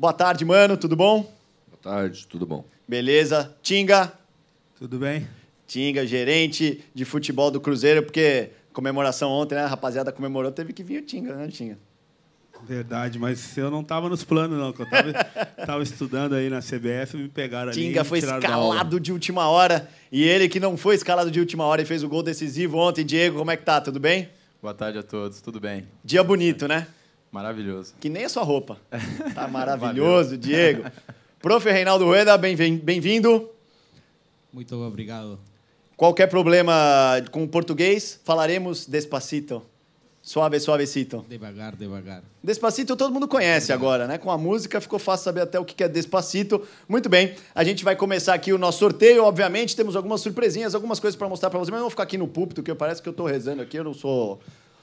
Boa tarde, mano. Tudo bom? Boa tarde, tudo bom. Beleza. Tinga? Tudo bem. Tinga, gerente de futebol do Cruzeiro, porque comemoração ontem, né? A rapaziada comemorou, teve que vir o Tinga, né, Tinga? Verdade, mas eu não estava nos planos, não. Eu tava, tava, estudando aí na CBF, me pegaram Tinga ali. Tinga foi escalado de última hora. E ele que não foi escalado de última hora e fez o gol decisivo ontem. Diego, como é que tá? Tudo bem? Boa tarde a todos, tudo bem. Dia bonito, né? Maravilhoso. Que nem a sua roupa. Tá maravilhoso, Diego. Prof. Reinaldo Rueda, bem-vindo. Muito obrigado. Qualquer problema com o português, falaremos despacito. Suave, suavecito. Devagar, devagar. Despacito todo mundo conhece agora, né? Com a música ficou fácil saber até o que é despacito. Muito bem, a gente vai começar aqui o nosso sorteio. Obviamente, temos algumas surpresinhas, algumas coisas para mostrar para vocês, mas eu vou ficar aqui no púlpito, que parece que eu estou rezando aqui, eu não sou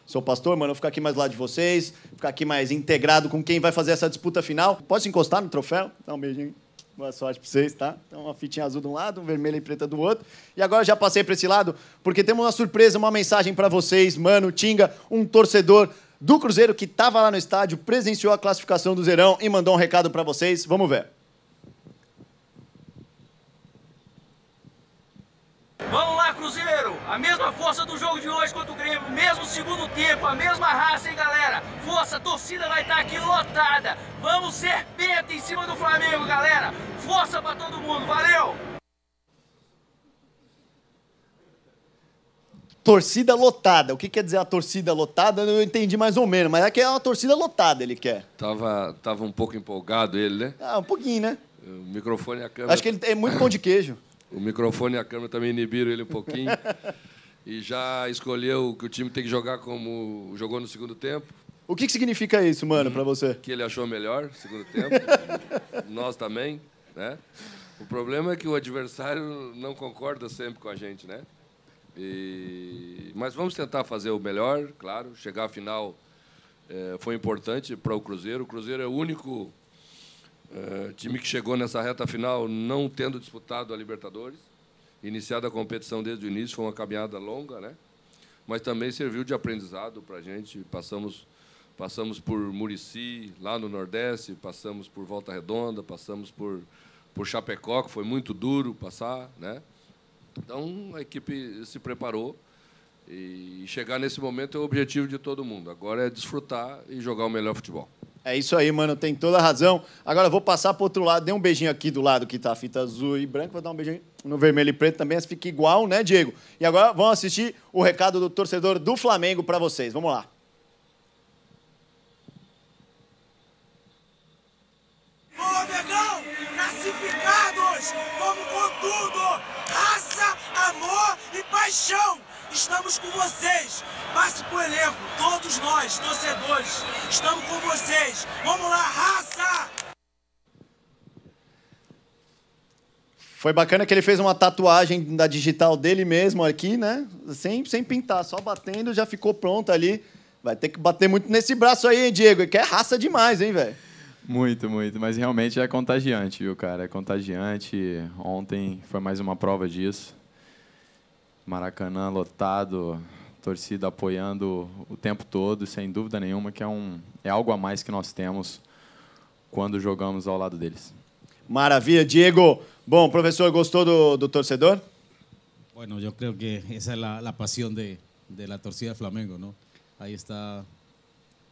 sou pastor, mano, eu vou ficar aqui mais lá de vocês, ficar aqui mais integrado com quem vai fazer essa disputa final. Posso encostar no troféu? Dá um beijinho. Boa sorte para vocês, tá? Então, uma fitinha azul de um lado, um vermelho e preta do outro. E agora já passei para esse lado, porque temos uma surpresa, uma mensagem para vocês, mano, Tinga, um torcedor do Cruzeiro que estava lá no estádio, presenciou a classificação do Zerão e mandou um recado para vocês. Vamos ver. A mesma força do jogo de hoje contra o Grêmio, mesmo segundo tempo, a mesma raça, hein, galera? Força, a torcida vai estar aqui lotada. Vamos ser penta em cima do Flamengo, galera. Força para todo mundo, valeu! Torcida lotada. O que quer dizer a torcida lotada? Eu entendi mais ou menos, mas é que é uma torcida lotada, ele quer. Tava, tava um pouco empolgado ele, né? Ah, um pouquinho, né? O microfone e a câmera. Acho que ele é muito pão de queijo. O microfone e a câmera também inibiram ele um pouquinho. e já escolheu que o time tem que jogar como jogou no segundo tempo. O que, que significa isso, mano, para você? Que ele achou melhor, segundo tempo. Nós também, né? O problema é que o adversário não concorda sempre com a gente, né? E... Mas vamos tentar fazer o melhor, claro. Chegar à final é, foi importante para o Cruzeiro. O Cruzeiro é o único eh, time que chegou nessa reta final não tendo disputado a Libertadores, iniciada a competição desde o início, foi uma caminhada longa, né? mas também serviu de aprendizado para a gente. Passamos, passamos por Murici, lá no Nordeste, passamos por Volta Redonda, passamos por, por Chapecó, que foi muito duro passar. Né? Então, a equipe se preparou e chegar nesse momento é o objetivo de todo mundo. Agora é desfrutar e jogar o melhor futebol. É isso aí, mano, tem toda a razão. Agora vou passar pro outro lado. Dê um beijinho aqui do lado que tá a fita azul e branco, vou dar um beijinho no vermelho e preto também, fica igual, né, Diego? E agora vamos assistir o recado do torcedor do Flamengo para vocês. Vamos lá. Boa, Negão, classificados como contudo, raça, amor e paixão. Estamos com vocês. Passe pro elenco. Todos nós, torcedores, estamos com vocês. Vamos lá, raça! Foi bacana que ele fez uma tatuagem da digital dele mesmo aqui, né? Sem, sem pintar, só batendo, já ficou pronto ali. Vai ter que bater muito nesse braço aí, hein, Diego? Que é raça demais, hein, velho? Muito, muito. Mas realmente é contagiante, viu, cara? É contagiante. Ontem foi mais uma prova disso. Maracanã lotado, torcida apoiando o tempo todo, sem dúvida nenhuma, que é, um, é algo a mais que nós temos quando jogamos ao lado deles. Maravilha, Diego. Bom, professor, gostou do, do torcedor? Bueno, eu creio que essa é a, a paixão de, de la torcida Flamengo, não? Aí está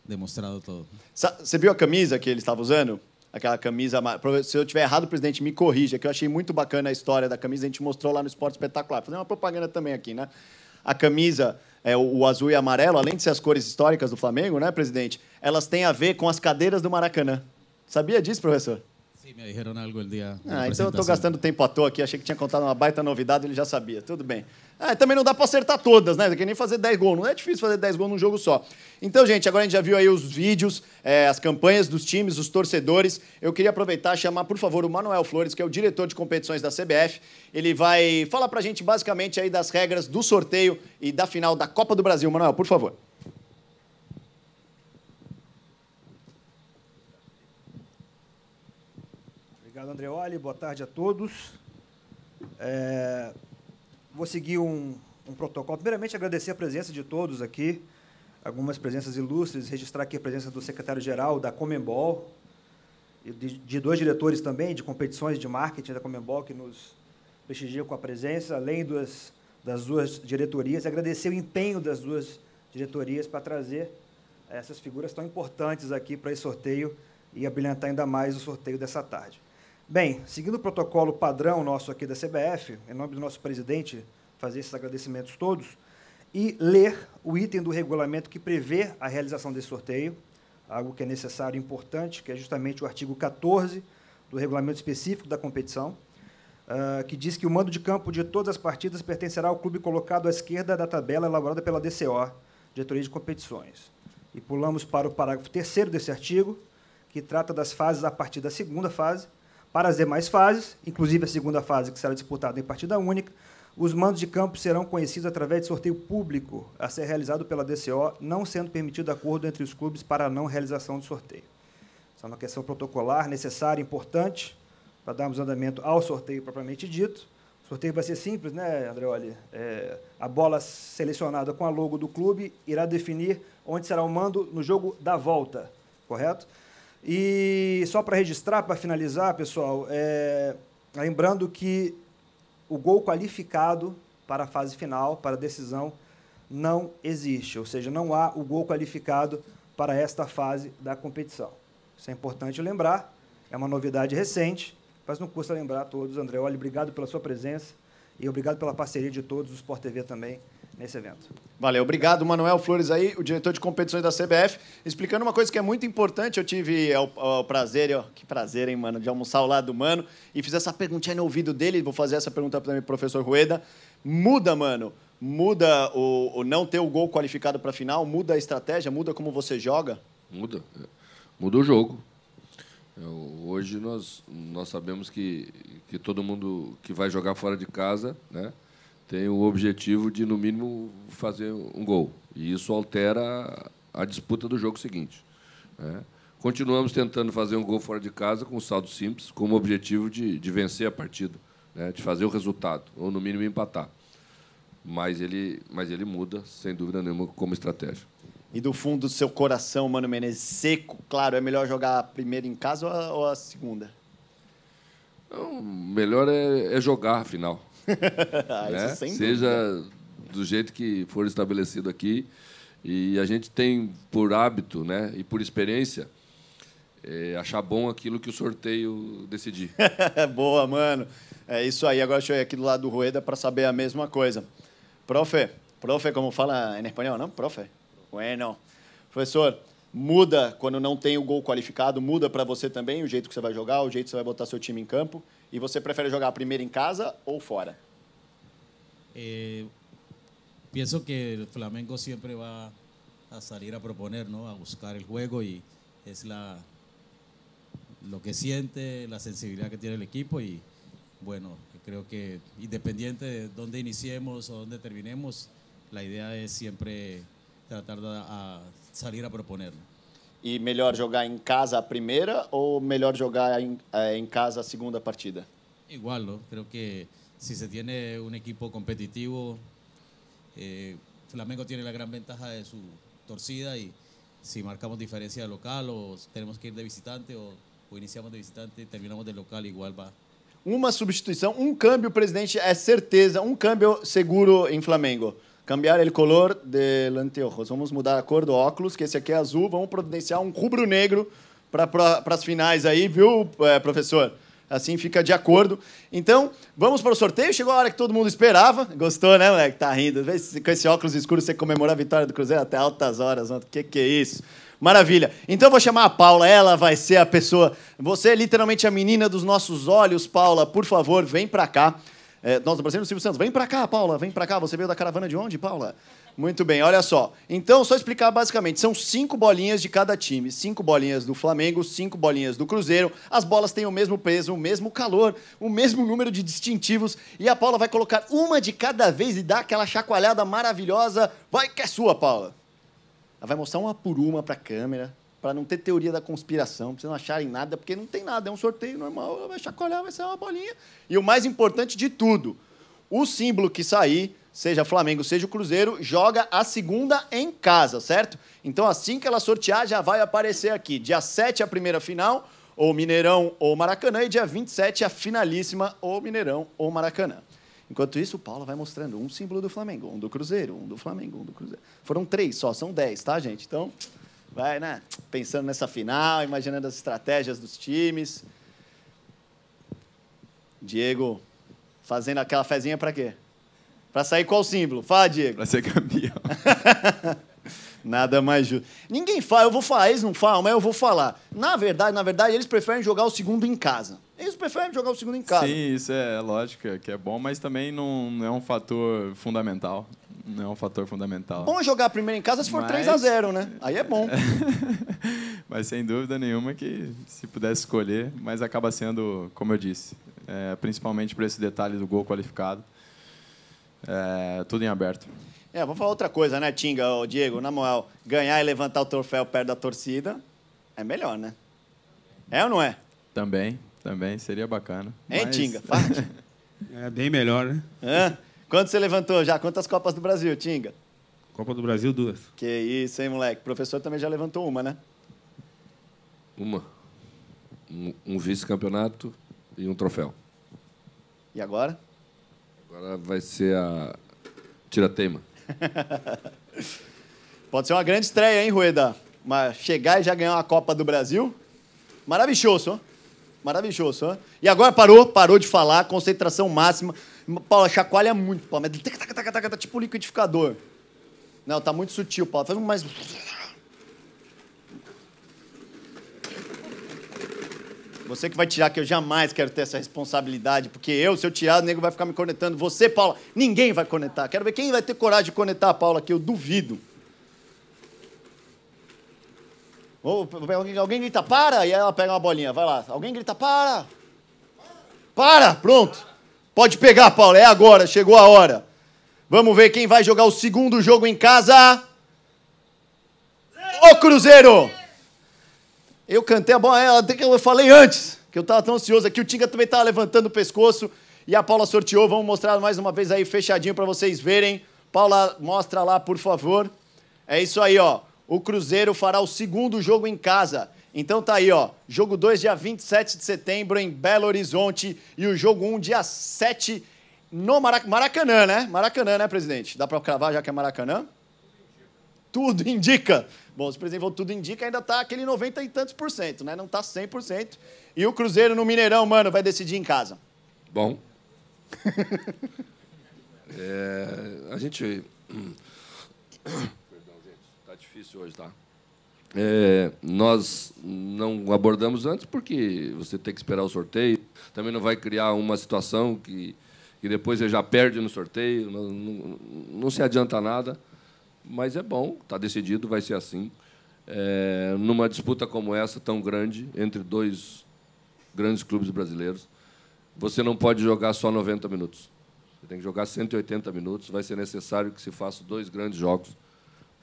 demonstrado todo. Você viu a camisa que ele estava usando? aquela camisa. Se eu tiver errado, presidente me corrija, que eu achei muito bacana a história da camisa. A gente mostrou lá no Esporte Espetacular. Fazer uma propaganda também aqui, né? A camisa, é, o azul e amarelo, além de ser as cores históricas do Flamengo, né, presidente? Elas têm a ver com as cadeiras do Maracanã. Sabia disso, professor? me algo Ah, então eu estou gastando tempo à toa aqui. Achei que tinha contado uma baita novidade, ele já sabia. Tudo bem. Ah, também não dá para acertar todas, né? Que é nem fazer 10 gols. Não é difícil fazer 10 gols num jogo só. Então, gente, agora a gente já viu aí os vídeos, é, as campanhas dos times, os torcedores. Eu queria aproveitar e chamar, por favor, o Manuel Flores, que é o diretor de competições da CBF. Ele vai falar para a gente basicamente aí das regras do sorteio e da final da Copa do Brasil. Manuel, por favor. André Andreoli, boa tarde a todos. É, vou seguir um, um, protocolo. Primeiramente, agradecer a presença de todos aqui, algumas presenças ilustres, registrar aqui a presença do secretário-geral da Comembol, de, de dois diretores também de competições de marketing da Comembol, que nos prestigiam com a presença, além das, das duas diretorias. Agradecer o empenho das duas diretorias para trazer essas figuras tão importantes aqui para esse sorteio e abrilhantar ainda mais o sorteio dessa tarde. Bem, seguindo o protocolo padrão nosso aqui da CBF, em nome do nosso presidente, fazer esses agradecimentos todos e ler o item do regulamento que prevê a realização desse sorteio, algo que é necessário e importante, que é justamente o artigo 14 do regulamento específico da competição, ah, que diz que o mando de campo de todas as partidas pertencerá ao clube colocado à esquerda da tabela elaborada pela DCO, Diretoria de Competições. E pulamos para o parágrafo 3 desse artigo, que trata das fases a partir da segunda fase, para as demais fases, inclusive a segunda fase, que será disputada em partida única, os mandos de campo serão conhecidos através de sorteio público a ser realizado pela DCO, não sendo permitido acordo entre os clubes para a não realização do sorteio. Isso é uma questão protocolar necessária, importante, para darmos andamento ao sorteio propriamente dito. O sorteio vai ser simples, né, André? Olha, é, a bola selecionada com a logo do clube irá definir onde será o mando no jogo da volta, correto? E só para registrar, para finalizar, pessoal, é, lembrando que o gol qualificado para a fase final, para a decisão, não existe. Ou seja, não há o gol qualificado para esta fase da competição. Isso é importante lembrar, é uma novidade recente, mas não custa lembrar a todos. André, olha, obrigado pela sua presença e obrigado pela parceria de todos, o Sport TV também nesse evento. Valeu, obrigado, Manuel Flores aí, o diretor de competições da CBF, explicando uma coisa que é muito importante. Eu tive é, é, o, prazer, ó, que prazer, hein, mano, de almoçar ao lado do mano e fiz essa perguntinha no ouvido dele. Vou fazer essa pergunta para o professor Rueda. Muda, mano, muda o, o não ter o gol qualificado para a final, muda a estratégia, muda como você joga? Muda, é, muda o jogo. Eu, hoje nós, nós sabemos que, que todo mundo que vai jogar fora de casa, né? tem o objetivo de, no mínimo, fazer um gol. E isso altera a disputa do jogo seguinte. Né? Continuamos tentando fazer um gol fora de casa com um saldo simples, com o objetivo de, de vencer a partida, né? de fazer o resultado, ou no mínimo empatar. Mas ele, mas ele muda, sem dúvida nenhuma, como estratégia. E do fundo do seu coração, Mano Menezes, seco, claro, é melhor jogar a primeira em casa ou a, ou a segunda? Não, melhor é, é jogar a final. Ah, né? Seja do jeito que for estabelecido aqui. E a gente tem por hábito né, e por experiência é, achar bom aquilo que o sorteio decidir. Boa, mano. É isso aí. Agora deixa eu ir aqui do lado do Rueda para saber a mesma coisa. Profe, profe, como fala em espanhol, não? Profe. Bueno. Professor, muda quando não tem o gol qualificado, muda para você também o jeito que você vai jogar, o jeito que você vai botar seu time em campo. E você prefere jogar primeiro em casa ou fora? Eh, penso que o Flamengo sempre vai a salir a proponer, não a buscar o jogo e é la, lo que siente, a sensibilidade que tem o equipo E, bueno, creo que independente de onde iniciemos ou onde terminemos, a ideia é sempre tratar de a, salir a proponerlo. E melhor jogar em casa a primeira ou melhor jogar em, eh, em casa a segunda partida? Igual, eu creo que si se tiene un equipo competitivo, eh, Flamengo tiene la gran ventaja de su torcida y si marcamos diferencia de local o tenemos que ir de visitante o, o iniciamos de visitante y terminamos de local, igual va, uma substituição, um câmbio, presidente, é certeza, um câmbio seguro em Flamengo. Cambiar ele color de anteojos. Vamos mudar a cor do óculos, que esse aqui é azul. Vamos providenciar um rubro-negro para as finais aí, viu, é, professor? Assim fica de acordo. Então, vamos para o sorteio. Chegou a hora que todo mundo esperava. Gostou, né, moleque? Tá rindo. Com esse óculos escuro, você comemorar a vitória do Cruzeiro até altas horas. O que, que é isso? Maravilha. Então eu vou chamar a Paula, ela vai ser a pessoa. Você é literalmente a menina dos nossos olhos, Paula. Por favor, vem para cá. É, nós aparecemos Silvio Santos. Vem para cá, Paula, vem para cá. Você veio da caravana de onde, Paula? Muito bem, olha só. Então, só explicar basicamente: são cinco bolinhas de cada time. Cinco bolinhas do Flamengo, cinco bolinhas do Cruzeiro. As bolas têm o mesmo peso, o mesmo calor, o mesmo número de distintivos. E a Paula vai colocar uma de cada vez e dar aquela chacoalhada maravilhosa. Vai que é sua, Paula! Ela vai mostrar uma por uma para a câmera para não ter teoria da conspiração, para vocês não acharem nada, porque não tem nada, é um sorteio normal, vai chacoalhar, vai sair uma bolinha. E o mais importante de tudo, o símbolo que sair, seja Flamengo, seja o Cruzeiro, joga a segunda em casa, certo? Então assim que ela sortear, já vai aparecer aqui. Dia 7 a primeira final, ou Mineirão ou Maracanã, e dia 27 a finalíssima, ou Mineirão ou Maracanã. Enquanto isso, o Paulo vai mostrando um símbolo do Flamengo, um do Cruzeiro, um do Flamengo, um do Cruzeiro. Foram três só, são dez, tá, gente? Então, vai, né? Pensando nessa final, imaginando as estratégias dos times. Diego fazendo aquela fezinha para quê? Para sair qual símbolo? Fala, Diego. Para ser campeão. Nada mais justo. Ninguém fala, eu vou falar, eles não falam, mas eu vou falar. Na verdade, na verdade, eles preferem jogar o segundo em casa. Eles preferem jogar o segundo em casa. Sim, isso é lógico. que é bom, mas também não é um fator fundamental. Não é um fator fundamental. Bom jogar primeiro em casa se for Mas... 3 a 0 né? Aí é bom. Mas sem dúvida nenhuma que se pudesse escolher, mas acaba sendo, como eu disse, é, principalmente por esse detalhe do gol qualificado. É, tudo em aberto. É, vamos falar outra coisa, né, Tinga, o Diego, na moral, ganhar e levantar o troféu perto da torcida é melhor, né? É ou não é? Também, também, seria bacana. Hein, mas... Tinga? É bem melhor, né? Hã? Quanto você levantou já? Quantas Copas do Brasil, Tinga? Copa do Brasil, duas. Que isso, hein, moleque? O professor também já levantou uma, né? Uma. Um, um vice-campeonato e um troféu. E agora? Agora vai ser a tira tira-teima. Pode ser uma grande estreia, hein, Rueda? Mas chegar e já ganhar uma Copa do Brasil? Maravilhoso, ó. Maravilhoso, ó. E agora parou, parou de falar, concentração máxima. Paula, chacoalha muito, Paula, mas taca, tá tipo um liquidificador. Não, tá muito sutil, Paula. Faz um mais. Você que vai tirar, que eu jamais quero ter essa responsabilidade, porque eu, se eu tirar, o nego vai ficar me conectando. Você, Paula, ninguém vai conectar. Quero ver quem vai ter coragem de conectar a Paula aqui, eu duvido. Ou, alguém, grita para e aí ela pega uma bolinha, vai lá. Alguém grita para! Para! Pronto! Pode pegar, Paulo, é agora, chegou a hora. Vamos ver quem vai jogar o segundo jogo em casa. O Cruzeiro! Eu cantei a bola, é, até que eu falei antes, que eu estava tão ansioso aqui. O Tinga também estava levantando o pescoço e a Paula sorteou. Vamos mostrar mais uma vez aí, fechadinho, para vocês verem. Paula, mostra lá, por favor. É isso aí, ó. O Cruzeiro fará o segundo jogo em casa. Então tá aí, ó. Jogo 2, dia 27 de setembro, em Belo Horizonte. E o jogo 1, um, dia 7, no Marac Maracanã, né? Maracanã, né, presidente? Dá para cravar já que é Maracanã? Tudo indica. Bom, se o presidente falou tudo indica, ainda tá aquele 90 e tantos por cento, né? Não tá 100%. E o Cruzeiro no Mineirão, mano, vai decidir em casa. Bom. é, a gente. Hum. Perdão, gente. Tá difícil hoje, tá? É, nós não abordamos antes porque você tem que esperar o sorteio. Também não vai criar uma situação que, que depois você já perde no sorteio. Não, não, não se adianta nada. Mas é bom, está decidido, vai ser assim. É, numa disputa como essa, tão grande, entre dois grandes clubes brasileiros, você não pode jogar só 90 minutos. Você tem que jogar 180 minutos. Vai ser necessário que se façam dois grandes jogos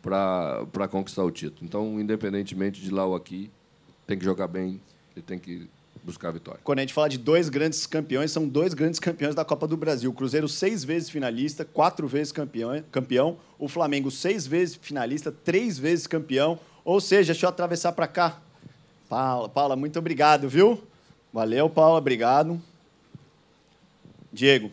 para conquistar o título. Então, independentemente de lá ou aqui, tem que jogar bem, e tem que buscar a vitória. Quando a gente fala de dois grandes campeões, são dois grandes campeões da Copa do Brasil. O Cruzeiro seis vezes finalista, quatro vezes campeão, campeão. o Flamengo seis vezes finalista, três vezes campeão. Ou seja, deixa eu atravessar para cá. Paula, Paula, muito obrigado, viu? Valeu, Paula, obrigado. Diego.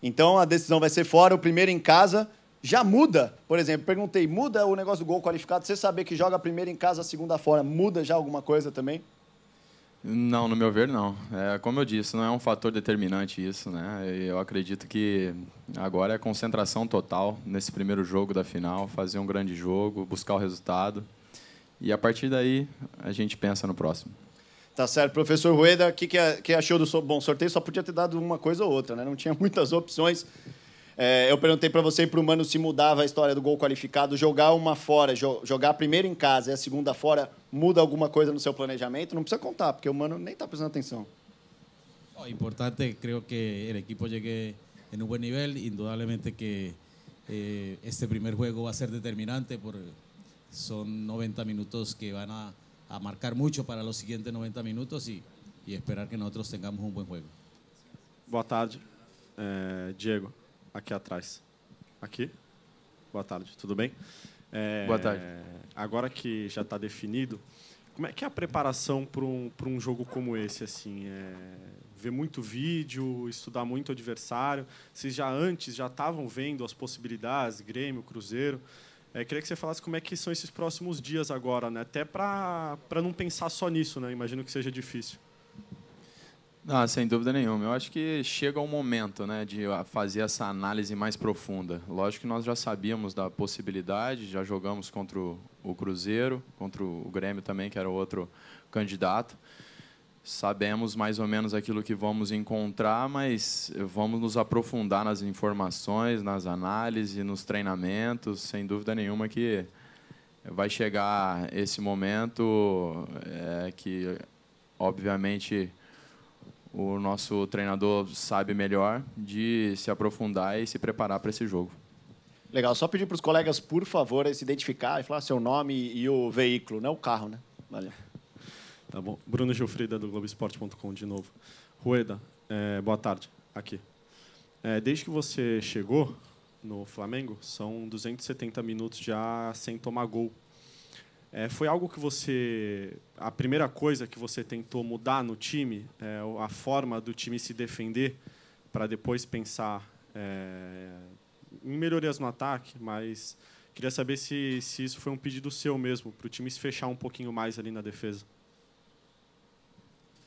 Então a decisão vai ser fora, o primeiro em casa já muda, por exemplo, perguntei, muda o negócio do gol qualificado? Você saber que joga primeiro em casa, segunda fora, muda já alguma coisa também? Não, no meu ver, não. É, como eu disse, não é um fator determinante isso, né? Eu acredito que agora é concentração total nesse primeiro jogo da final, fazer um grande jogo, buscar o resultado. E a partir daí, a gente pensa no próximo. Tá certo. Professor Rueda, o que, que, é, achou do bom sorteio? Só podia ter dado uma coisa ou outra, né? Não tinha muitas opções. É, eu perguntei para você e para o Mano se mudava a história do gol qualificado. Jogar uma fora, jo jogar primeiro em casa e a segunda fora, muda alguma coisa no seu planejamento? Não precisa contar, porque o Mano nem está prestando atenção. O importante, creio que o equipo chegue em um bom nível. Indudablemente que eh, este primeiro jogo vai ser determinante porque são 90 minutos que vão a, a marcar muito para os seguintes 90 minutos e, e esperar que nós tengamos um bom jogo. Boa tarde, eh, Diego aqui atrás. Aqui. Boa tarde, tudo bem? É, Boa tarde. Agora que já está definido, como é que é a preparação para um, um jogo como esse? Assim, é, ver muito vídeo, estudar muito o adversário. Vocês já antes já estavam vendo as possibilidades, Grêmio, Cruzeiro. É, queria que você falasse como é que são esses próximos dias agora, né? até para não pensar só nisso, né? imagino que seja difícil não ah, sem dúvida nenhuma. Eu acho que chega um momento né, de ah, fazer essa análise mais profunda. Lógico que nós já sabíamos da possibilidade, já jogamos contra o Cruzeiro, contra o Grêmio também, que era outro candidato. Sabemos mais ou menos aquilo que vamos encontrar, mas vamos nos aprofundar nas informações, nas análises, nos treinamentos. Sem dúvida nenhuma que vai chegar esse momento é, que, obviamente o nosso treinador sabe melhor, de se aprofundar e se preparar para esse jogo. Legal, só pedir para os colegas, por favor, se identificar e falar seu nome e o veículo, não né? o carro, né? Valeu. Tá bom. Bruno Gilfrida, do Globoesporte.com, de novo. Rueda, é, boa tarde, aqui. É, desde que você chegou no Flamengo, são 270 minutos já sem tomar gol é, foi algo que você. A primeira coisa que você tentou mudar no time, é, a forma do time se defender, para depois pensar é, em melhorias no ataque, mas queria saber se, se isso foi um pedido seu mesmo, para o time se fechar um pouquinho mais ali na defesa.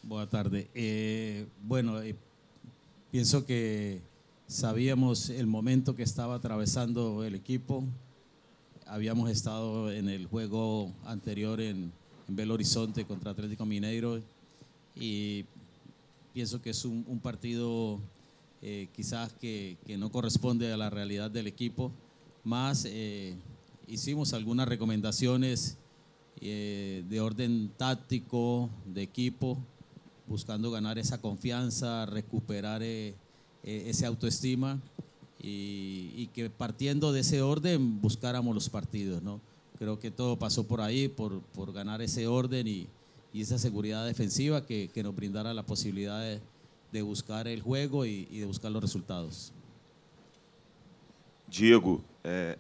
Boa tarde. Eh, bueno, eh, pienso que sabíamos o momento que estava atravessando o equipo. habíamos estado en el juego anterior en, Belo Horizonte contra Atlético Mineiro y pienso que es un, partido eh, quizás que, no corresponde a la realidad del equipo, más eh, hicimos algunas recomendaciones eh, de orden táctico, de equipo, buscando ganar esa confianza, recuperar e, esa autoestima y, que partiendo de ese orden buscáramos los partidos. ¿no? Creo que todo pasó por ahí, por, por ganar ese orden y, y esa seguridad defensiva que, que, nos brindara la posibilidad de, buscar el juego y, de buscar los resultados. Diego,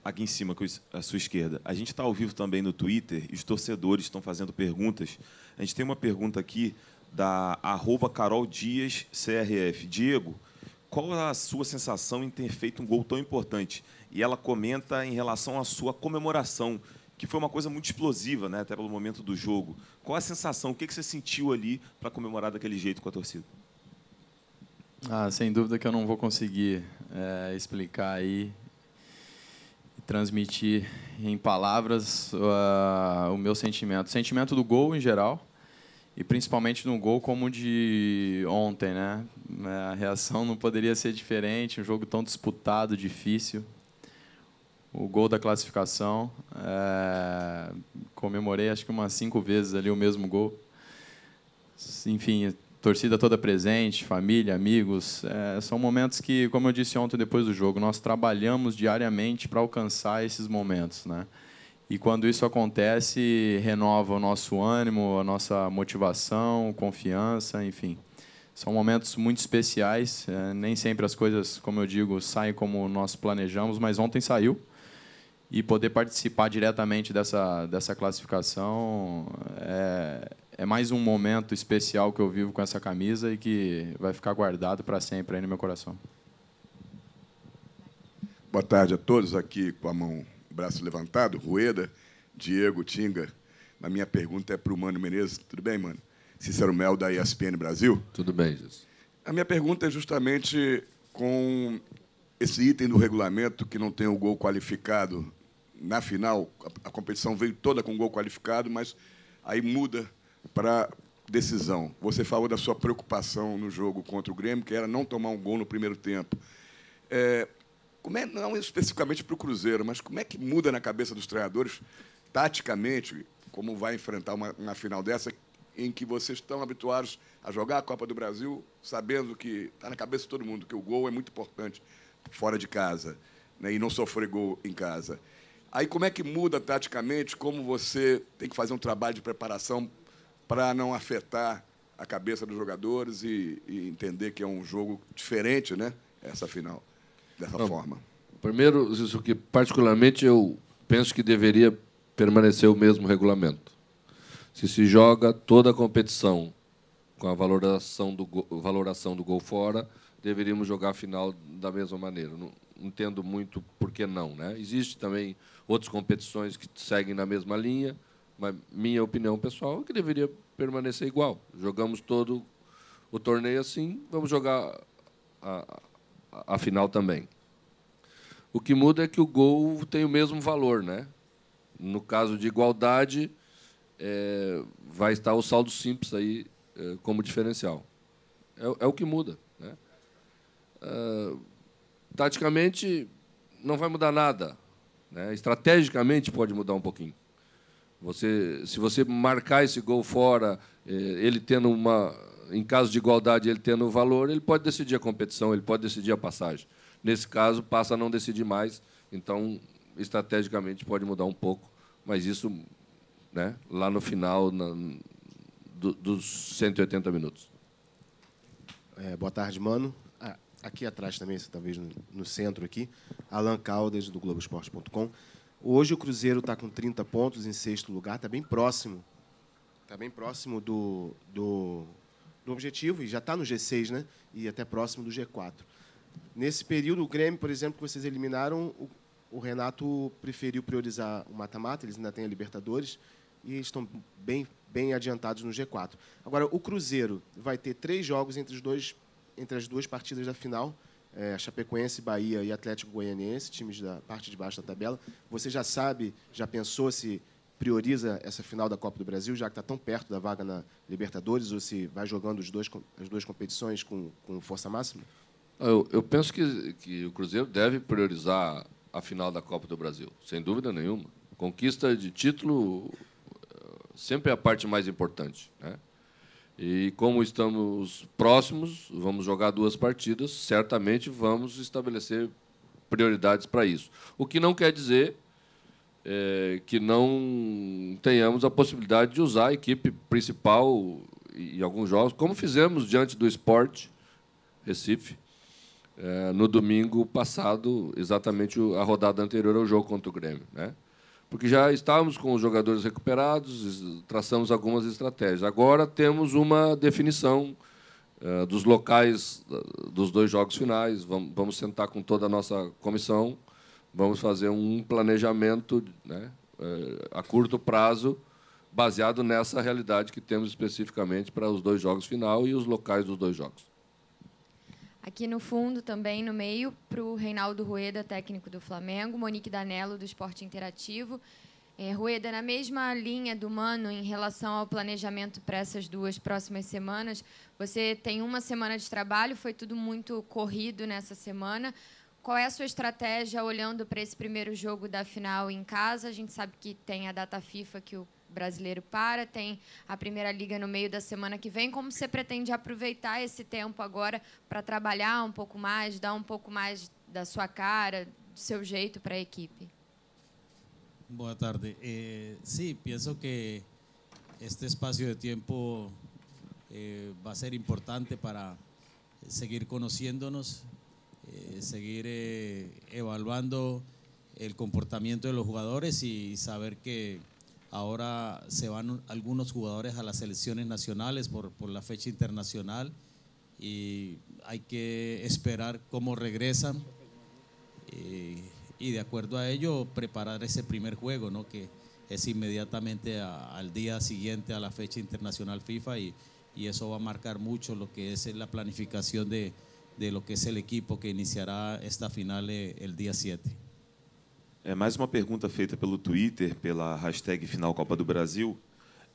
aquí aqui em cima, izquierda. sua esquerda, a gente está ao vivo também no Twitter e os torcedores estão fazendo perguntas. A gente tem uma pergunta aqui da arroba Carol Dias CRF. Diego, qual a sua sensação em ter feito um gol tão importante? E ela comenta em relação à sua comemoração, que foi uma coisa muito explosiva, né, até pelo momento do jogo. Qual a sensação, o que você sentiu ali para comemorar daquele jeito com a torcida? Ah, sem dúvida que eu não vou conseguir é, explicar aí e transmitir em palavras uh, o meu sentimento. sentimento do gol em geral, e principalmente num gol como o de ontem, né? A reação não poderia ser diferente, um jogo tão disputado, difícil. O gol da classificação, é... comemorei acho que umas cinco vezes ali o mesmo gol. Enfim, torcida toda presente, família, amigos, é... são momentos que, como eu disse ontem depois do jogo, nós trabalhamos diariamente para alcançar esses momentos, né? E quando isso acontece, renova o nosso ânimo, a nossa motivação, confiança, enfim. São momentos muito especiais. É, nem sempre as coisas, como eu digo, saem como nós planejamos, mas ontem saiu. E poder participar diretamente dessa, dessa classificação é, é mais um momento especial que eu vivo com essa camisa e que vai ficar guardado para sempre aí no meu coração. Boa tarde a todos aqui com a mão braço levantado, Rueda, Diego, Tinga. A minha pergunta é para o Mano Menezes. Tudo bem, Mano? Cícero Mel, da ESPN Brasil. Tudo bem, Jesus. A minha pergunta é justamente com esse item do regulamento que não tem o gol qualificado. Na final, a competição veio toda com gol qualificado, mas aí muda para decisão. Você falou da sua preocupação no jogo contra o Grêmio, que era não tomar um gol no primeiro tempo. É, como é, não especificamente para o Cruzeiro, mas como é que muda na cabeça dos treinadores, taticamente, como vai enfrentar uma, uma final dessa, em que vocês estão habituados a jogar a Copa do Brasil, sabendo que está na cabeça de todo mundo, que o gol é muito importante fora de casa né, e não sofrer gol em casa. Aí como é que muda taticamente, como você tem que fazer um trabalho de preparação para não afetar a cabeça dos jogadores e, e, entender que é um jogo diferente, né? Essa final dessa Não, forma? Primeiro, isso que particularmente eu penso que deveria permanecer o mesmo regulamento. Se se joga toda a competição com a valoração do, valoração do gol fora, deveríamos jogar a final da mesma maneira. Não, não entendo muito por que não. Né? Existem também outras competições que seguem na mesma linha, mas minha opinião pessoal é que deveria permanecer igual. Jogamos todo o torneio assim, vamos jogar a, a final também. O que muda é que o gol tem o mesmo valor, né? No caso de igualdade, é, vai estar o saldo simples aí é, como diferencial. É, é, o que muda. Né? Ah, taticamente, não vai mudar nada. Né? Estrategicamente, pode mudar um pouquinho. Você, se você marcar esse gol fora, é, ele tendo uma em caso de igualdade, ele tendo o valor, ele pode decidir a competição, ele pode decidir a passagem. Nesse caso, passa a não decidir mais, então, estrategicamente, pode mudar um pouco, mas isso né, lá no final na, do, dos 180 minutos. É, boa tarde, mano. Ah, aqui atrás também, talvez tá no, no centro aqui, Alan Caldas, do Globoesporte.com. Hoje o Cruzeiro está com 30 pontos em sexto lugar, está bem próximo. Está bem próximo do, do do objetivo, e já está no G6, né? e até próximo do G4. Nesse período, o Grêmio, por exemplo, que vocês eliminaram, o, o Renato preferiu priorizar o mata-mata, eles ainda têm a Libertadores, e estão bem, bem adiantados no G4. Agora, o Cruzeiro vai ter três jogos entre, os dois, entre as duas partidas da final, é, Chapecoense, Bahia e Atlético Goianiense, times da parte de baixo da tabela. Você já sabe, já pensou se prioriza essa final da Copa do Brasil, já que está tão perto da vaga na Libertadores, ou se vai jogando os dois, as duas competições com, com força máxima? Eu, eu penso que, que o Cruzeiro deve priorizar a final da Copa do Brasil, sem dúvida nenhuma. Conquista de título eh, sempre é a parte mais importante. Né? E como estamos próximos, vamos jogar duas partidas, certamente vamos estabelecer prioridades para isso. O que não quer dizer é, que não tenhamos a possibilidade de usar a equipe principal em alguns jogos, como fizemos diante do Esporte Recife é, no domingo passado, exatamente a rodada anterior ao jogo contra o Grêmio. Né? Porque já estávamos com os jogadores recuperados, traçamos algumas estratégias. Agora temos uma definição é, dos locais dos dois jogos finais, vamos, vamos sentar com toda a nossa comissão vamos fazer um planejamento né, eh, a curto prazo baseado nessa realidade que temos especificamente para os dois jogos final e os locais dos dois jogos. Aqui no fundo, também no meio, para o Reinaldo Rueda, técnico do Flamengo, Monique Danello, do Esporte Interativo. É, Rueda, na mesma linha do Mano, em relação ao planejamento para essas duas próximas semanas, você tem uma semana de trabalho, foi tudo muito corrido nessa semana, qual é a sua estratégia olhando para esse primeiro jogo da final em casa? A gente sabe que tem a data FIFA que o brasileiro para, tem a primeira liga no meio da semana que vem. Como você pretende aproveitar esse tempo agora para trabalhar um pouco mais, dar um pouco mais da sua cara, do seu jeito para a equipe? Boa tarde. Eh, sim, penso que este espaço de tempo eh, vai ser importante para seguir conociéndonos Eh, seguir eh, evaluando el comportamiento de los jugadores y saber que ahora se van algunos jugadores a las selecciones nacionales por, la fecha internacional y hay que esperar cómo regresan eh, y de acuerdo a ello preparar ese primer juego, ¿no? que es inmediatamente al día siguiente a la fecha internacional FIFA y, y eso va a marcar mucho lo que es la planificación de, de lo que es el equipo que iniciará esta final eh, el día 7. É mais uma pergunta feita pelo Twitter, pela hashtag Final Copa do Brasil.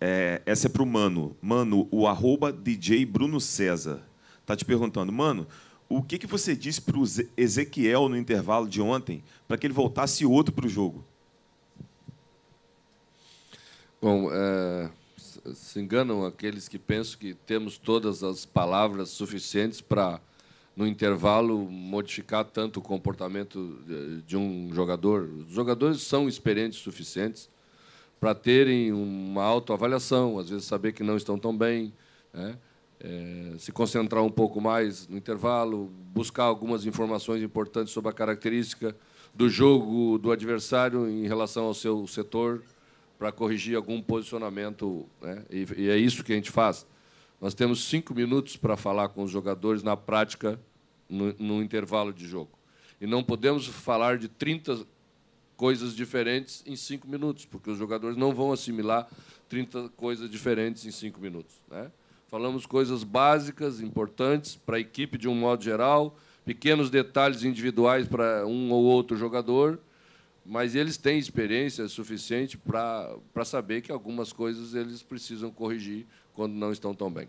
É, essa é para o Mano. Mano, o arroba DJ Bruno César está te perguntando, Mano, o que, que você disse para o Ezequiel no intervalo de ontem para que ele voltasse outro para o jogo? Bom, é, se enganam aqueles que pensam que temos todas as palavras suficientes para no intervalo, modificar tanto o comportamento eh, de um jogador. Os jogadores são experientes suficientes para terem uma autoavaliação, às vezes saber que não estão tão bem, né? é, se concentrar um pouco mais no intervalo, buscar algumas informações importantes sobre a característica do jogo do adversário em relação ao seu setor, para corrigir algum posicionamento. Né? E, e é isso que a gente faz. Nós temos cinco minutos para falar com os jogadores na prática no, no intervalo de jogo. E não podemos falar de 30 coisas diferentes em cinco minutos, porque os jogadores não vão assimilar 30 coisas diferentes em cinco minutos. Né? Falamos coisas básicas, importantes para a equipe de um modo geral, pequenos detalhes individuais para um ou outro jogador, mas eles têm experiência suficiente para, para saber que algumas coisas eles precisam corrigir quando não estão tão bem.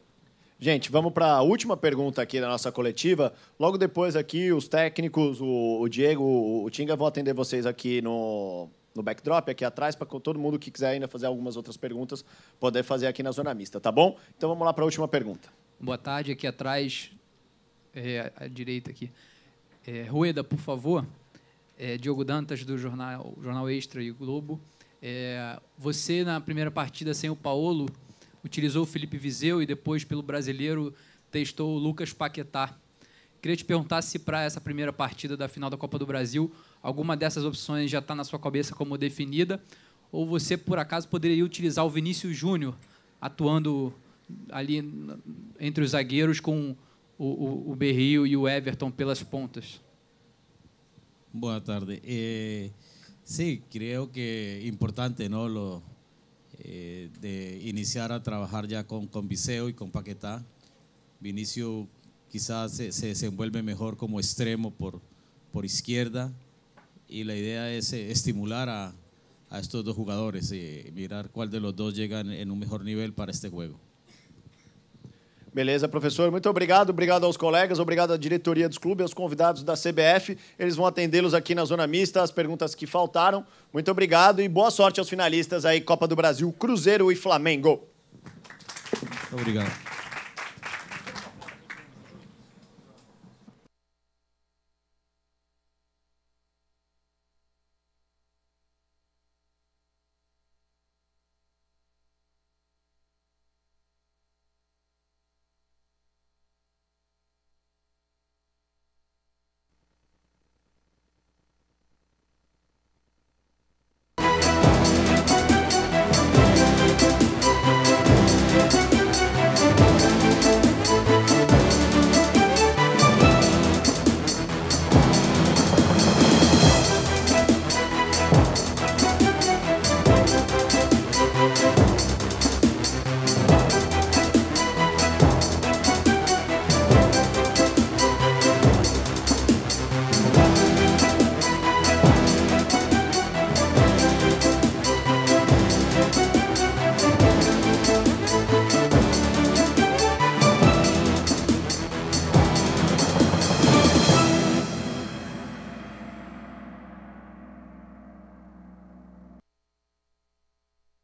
Gente, vamos para a última pergunta aqui da nossa coletiva. Logo depois aqui, os técnicos, o, o Diego, o Tinga vão atender vocês aqui no, no backdrop, aqui atrás, para todo mundo que quiser ainda fazer algumas outras perguntas, poder fazer aqui na Zona Mista, tá bom? Então vamos lá para a última pergunta. Boa tarde, aqui atrás, é, à direita aqui. É, Rueda, por favor. É, Diogo Dantas, do Jornal, Jornal Extra e Globo. É, você, na primeira partida sem o Paulo utilizou o Felipe Vizeu e depois, pelo brasileiro, testou o Lucas Paquetá. Queria te perguntar se, para essa primeira partida da final da Copa do Brasil, alguma dessas opções já está na sua cabeça como definida, ou você, por acaso, poderia utilizar o Vinícius Júnior atuando ali entre os zagueiros com o, Berrio e o Everton pelas pontas? Boa tarde. Eh, sí, creo que importante, não? Lo, de iniciar a trabajar ya con, con Viseo y con Paquetá. Vinicio quizás se, se, desenvuelve mejor como extremo por, por izquierda y la idea es eh, estimular a, estos dos jugadores y eh, mirar cuál de los dos llega en un mejor nivel para este juego. Beleza, professor. Muito obrigado. Obrigado aos colegas, obrigado à diretoria dos clubes, aos convidados da CBF. Eles vão atendê-los aqui na Zona Mista, as perguntas que faltaram. Muito obrigado e boa sorte aos finalistas aí, Copa do Brasil, Cruzeiro e Flamengo. Obrigado.